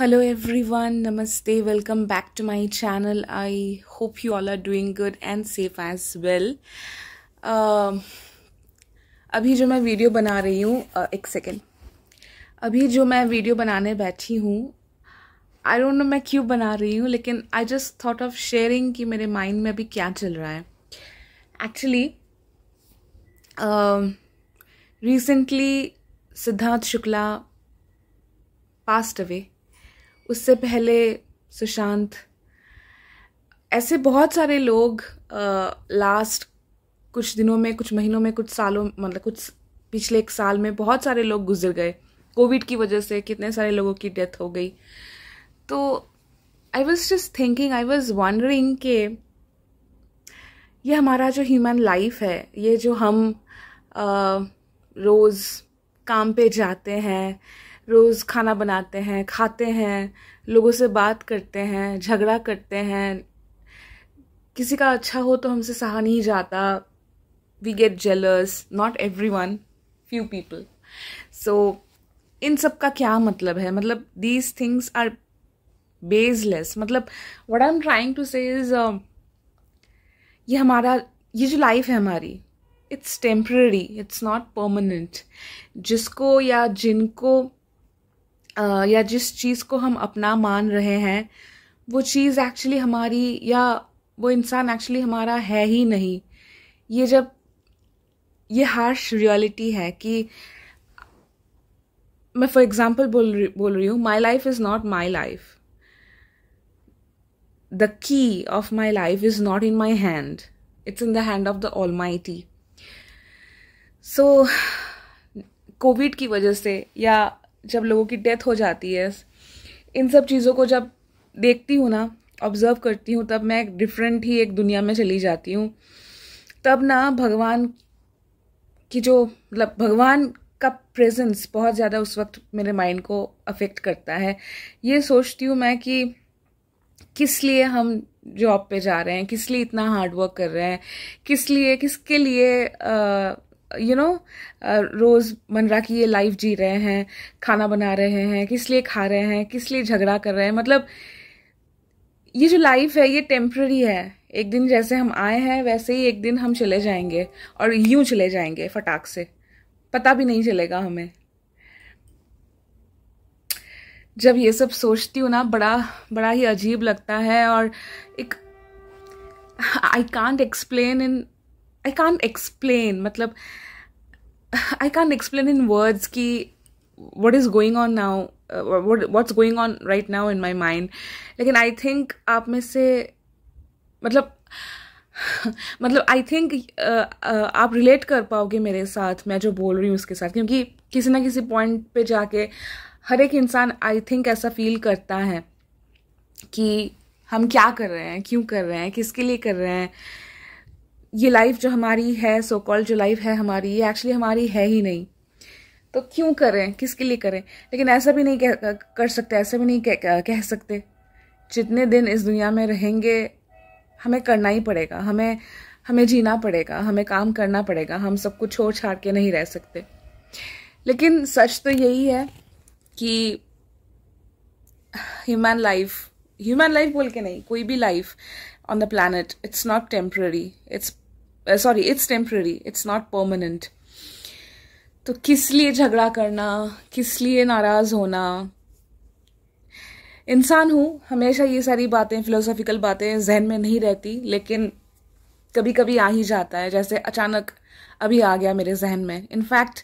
Hello everyone नमस्ते welcome back to my channel I hope you all are doing good and safe as well अभी जो मैं video बना रही हूँ uh, एक सेकेंड अभी जो मैं वीडियो बनाने बैठी हूँ आई डोंट नो मैं क्यों बना रही हूँ लेकिन I just thought of sharing कि मेरे माइंड में अभी क्या चल रहा है actually recently um, Siddharth Shukla passed away उससे पहले सुशांत ऐसे बहुत सारे लोग लास्ट कुछ दिनों में कुछ महीनों में कुछ सालों मतलब कुछ पिछले एक साल में बहुत सारे लोग गुजर गए कोविड की वजह से कितने सारे लोगों की डेथ हो गई तो I was just thinking I was wondering कि ये हमारा जो ह्यूमन लाइफ है ये जो हम रोज़ काम पे जाते हैं रोज़ खाना बनाते हैं खाते हैं लोगों से बात करते हैं झगड़ा करते हैं किसी का अच्छा हो तो हमसे सहा नहीं जाता we get jealous not every one few people so इन सब का क्या मतलब है मतलब दीज थिंग्स आर बेजलेस मतलब what I am trying to say is ये हमारा ये जो लाइफ है हमारी it's temporary it's not permanent जिसको या जिनको या जिस चीज़ को हम अपना मान रहे हैं वो चीज़ एक्चुअली हमारी या वो इंसान एक्चुअली हमारा है ही नहीं ये जब ये हार्श रियलिटी है कि मैं फॉर एग्जाम्पल बोल रही बोल रही हूँ my life is not my life the key of my life is not in my hand it's in the hand of the almighty so Covid की वजह से या जब लोगों की डेथ हो जाती है इन सब चीज़ों को जब देखती हूँ ना ऑब्ज़र्व करती हूँ तब मैं डिफरेंट ही एक दुनिया में चली जाती हूँ तब ना भगवान की जो मतलब भगवान का प्रेजेंस बहुत ज़्यादा उस वक्त मेरे माइंड को अफेक्ट करता है ये सोचती हूँ मैं कि किस लिए हम जॉब पे जा रहे हैं किस लिए इतना हार्ड वर्क कर रहे हैं किस लिए किसके लिए आ, यू नो रोज़ मनरा की ये लाइफ जी रहे हैं खाना बना रहे हैं किस लिए खा रहे हैं किस लिए झगड़ा कर रहे हैं मतलब ये जो लाइफ है ये टेम्प्ररी है एक दिन जैसे हम आए हैं वैसे ही एक दिन हम चले जाएंगे और यूं चले जाएंगे फटाक से पता भी नहीं चलेगा हमें जब ये सब सोचती हूँ ना बड़ा बड़ा ही अजीब लगता है और एक I can't explain in I can explain मतलब I can explain in words कि what is going on now what's going on right now in my mind लेकिन आई थिंक आप में से मतलब मतलब आई थिंक uh, uh, आप relate कर पाओगे मेरे साथ मैं जो बोल रही हूँ उसके साथ क्योंकि किसी ना किसी पॉइंट पे जाके हर एक इंसान आई थिंक ऐसा फील करता है कि हम क्या कर रहे हैं क्यों कर रहे हैं किसके लिए कर रहे हैं ये लाइफ जो हमारी है सो कॉल्ड जो लाइफ है हमारी ये एक्चुअली हमारी है ही नहीं तो क्यों करें किसके लिए करें लेकिन ऐसा भी नहीं कह कर सकते ऐसा भी नहीं कह, कह सकते जितने दिन इस दुनिया में रहेंगे हमें करना ही पड़ेगा हमें हमें जीना पड़ेगा हमें काम करना पड़ेगा हम सब कुछ छोड़ छाड़ के नहीं रह सकते लेकिन सच तो यही है कि ह्यूमन लाइफ ह्यूमन लाइफ बोल के नहीं कोई भी life on the planet. It's not temporary. It's uh, sorry, it's temporary. It's not permanent. तो किस लिए झगड़ा करना किस लिए नाराज होना इंसान हूँ हमेशा ये सारी बातें फिलोसॉफिकल बातें जहन में नहीं रहती लेकिन कभी कभी आ ही जाता है जैसे अचानक अभी आ गया मेरे जहन में इनफैक्ट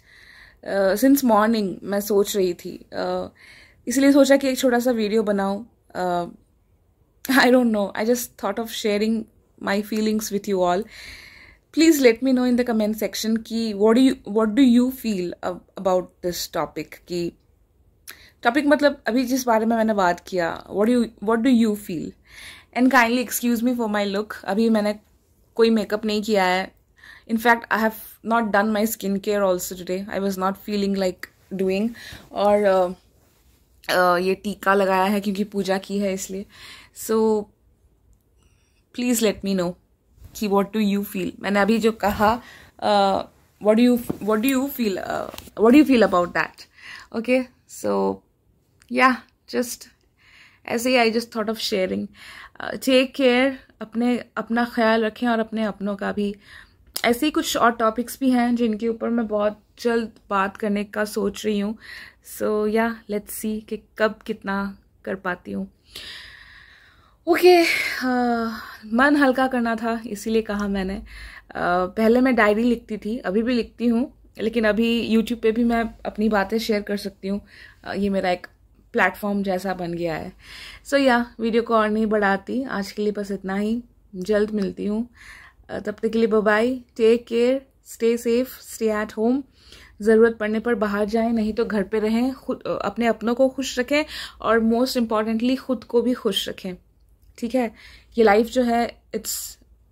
सिंस मॉर्निंग मैं सोच रही थी uh, इसलिए सोचा कि एक छोटा सा वीडियो बनाऊँ uh, I don't know. I just thought of sharing my feelings with you all. Please let me know in the comment section ki what do you what do you feel ab about this topic ki topic मतलब अभी जिस बारे में मैंने बात किया what you what do you feel and kindly excuse me for my look अभी मैंने कोई मेकअप नहीं किया है in fact I have not done my skin care also today I was not feeling like doing और uh, ये टीका लगाया है क्योंकि पूजा की है इसलिए so please let me know कि वॉट डू यू फील मैंने अभी जो कहा what you what do you feel what do you feel about that okay so yeah just ऐसे ही I just thought of sharing take care अपने अपना ख्याल रखें और अपने अपनों का भी ऐसे ही कुछ और टॉपिक्स भी हैं जिनके ऊपर मैं बहुत जल्द बात करने का सोच रही हूँ सो या लेट्स सी कि कब कितना कर पाती हूँ ओके okay, uh, मन हल्का करना था इसीलिए कहा मैंने uh, पहले मैं डायरी लिखती थी अभी भी लिखती हूँ लेकिन अभी यूट्यूब पे भी मैं अपनी बातें शेयर कर सकती हूँ uh, ये मेरा एक प्लेटफॉर्म जैसा बन गया है so so, yeah yeah, video को और नहीं बढ़ाती आज के लिए बस इतना ही जल्द मिलती हूँ uh, तब तक के लिए bye take care stay safe stay at home ज़रूरत पड़ने पर बाहर जाएं नहीं तो घर पे रहें खुद अपने अपनों को खुश रखें और मोस्ट इम्पॉर्टेंटली खुद को भी खुश रखें ठीक है ये लाइफ जो है इट्स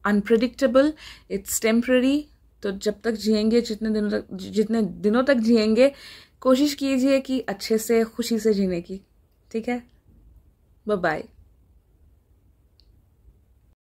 अनप्रडिक्टेबल इट्स टेम्प्ररी तो जब तक जिएंगे जितने दिनों तक जितने दिनों तक जिएंगे कोशिश कीजिए कि अच्छे से खुशी से जीने की ठीक है बाय